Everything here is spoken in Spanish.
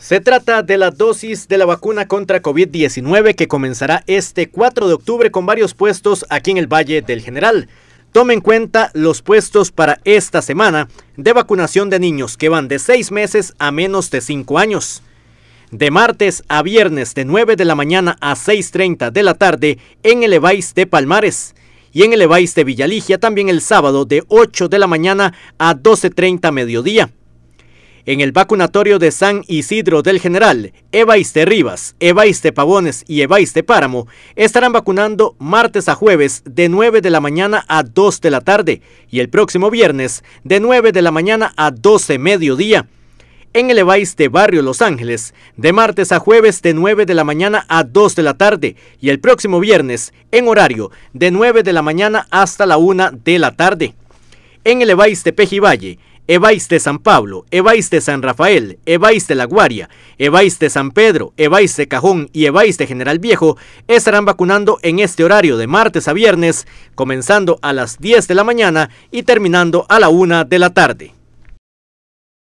Se trata de la dosis de la vacuna contra COVID-19 que comenzará este 4 de octubre con varios puestos aquí en el Valle del General. Tome en cuenta los puestos para esta semana de vacunación de niños que van de 6 meses a menos de 5 años. De martes a viernes de 9 de la mañana a 6.30 de la tarde en el Evais de Palmares y en el Evais de Villaligia también el sábado de 8 de la mañana a 12.30 mediodía. En el vacunatorio de San Isidro del General, de Rivas, de Pavones y de Páramo estarán vacunando martes a jueves de 9 de la mañana a 2 de la tarde y el próximo viernes de 9 de la mañana a 12 mediodía. En el de Barrio Los Ángeles, de martes a jueves de 9 de la mañana a 2 de la tarde y el próximo viernes en horario de 9 de la mañana hasta la 1 de la tarde. En el de Pejivalle, de San Pablo, de San Rafael, de La Guaria, de San Pedro, de Cajón y de General Viejo estarán vacunando en este horario de martes a viernes, comenzando a las 10 de la mañana y terminando a la 1 de la tarde.